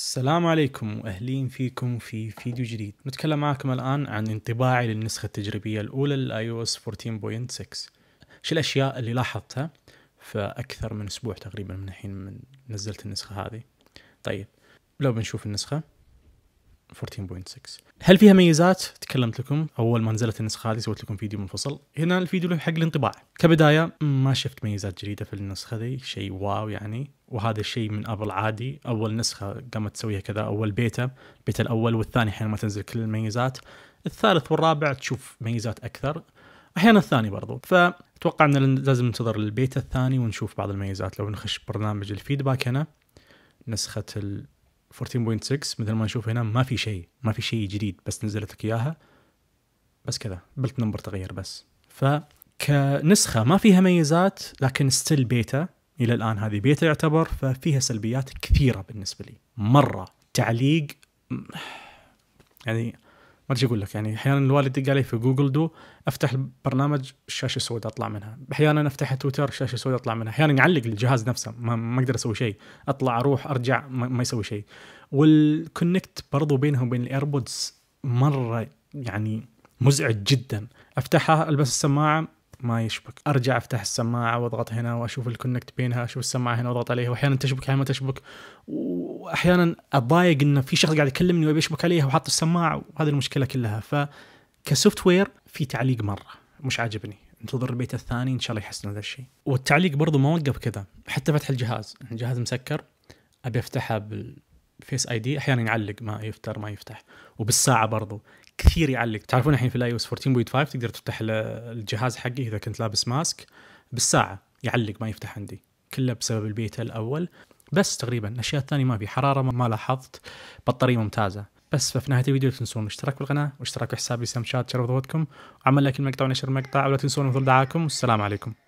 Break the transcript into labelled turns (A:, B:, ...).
A: السلام عليكم واهلين فيكم في فيديو جديد نتكلم معكم الان عن انطباعي للنسخه التجريبيه الاولى للاي او اس 14.6 شو الاشياء اللي لاحظتها في اكثر من اسبوع تقريبا من الحين من نزلت النسخه هذه طيب لو بنشوف النسخه 14.6 هل فيها ميزات تكلمت لكم اول ما نزلت النسخه هذه سويت لكم فيديو منفصل هنا الفيديو حق الانطباع كبدايه ما شفت ميزات جديده في النسخه ذي شيء واو يعني وهذا الشيء من ابل عادي اول نسخه قامت تسويها كذا اول بيتا بيتا الاول والثاني حين ما تنزل كل الميزات الثالث والرابع تشوف ميزات اكثر احيانا الثاني برضو فاتوقع ان لازم ننتظر البيتا الثاني ونشوف بعض الميزات لو نخش برنامج الفيدباك هنا نسخه ال 14.6 مثل ما نشوف هنا ما في شيء ما في شيء جديد بس نزلت لك اياها بس كذا بلت نمبر تغير بس ف كنسخة ما فيها ميزات لكن ستيل بيتا إلى الآن هذه بيتا يعتبر ففيها سلبيات كثيرة بالنسبة لي مرة تعليق يعني ما ادري اقول لك يعني احيانا الوالد يدق علي في جوجل دو افتح البرنامج الشاشه السوداء اطلع منها، احيانا افتح تويتر الشاشه السوداء اطلع منها، احيانا يعلق الجهاز نفسه ما, ما اقدر اسوي شيء، اطلع اروح ارجع ما, ما يسوي شيء. والكونكت برضو بينها وبين الايربودز مره يعني مزعج جدا، افتحها البس السماعه ما يشبك ارجع افتح السماعه واضغط هنا واشوف الكونكت بينها اشوف السماعه هنا واضغط عليها واحيانا تشبك احيانا ما تشبك واحيانا اتضايق انه في شخص قاعد يكلمني وابي اشبك عليها وحاط السماعه وهذه المشكله كلها ف كسوفت وير في تعليق مره مش عاجبني انتظر البيت الثاني ان شاء الله يحسن هذا الشيء والتعليق برضو ما وقف كذا حتى فتح الجهاز الجهاز مسكر ابي افتحه بالفيس اي دي احيانا يعلق ما يفتر ما يفتح وبالساعه برضو كثير يعلق تعرفون الحين في الاي اس 14.5 تقدر تفتح الجهاز حقي اذا كنت لابس ماسك بالساعه يعلق ما يفتح عندي كله بسبب البيت الاول بس تقريبا الاشياء الثانيه ما في حراره ما لاحظت بطاريه ممتازه بس ففي نهايه الفيديو لا تنسون الاشتراك بالقناه واشتراك في حسابي سام شات شرف ضوتكم وعمل لك المقطع ونشر المقطع ولا تنسون مثل دعاكم والسلام عليكم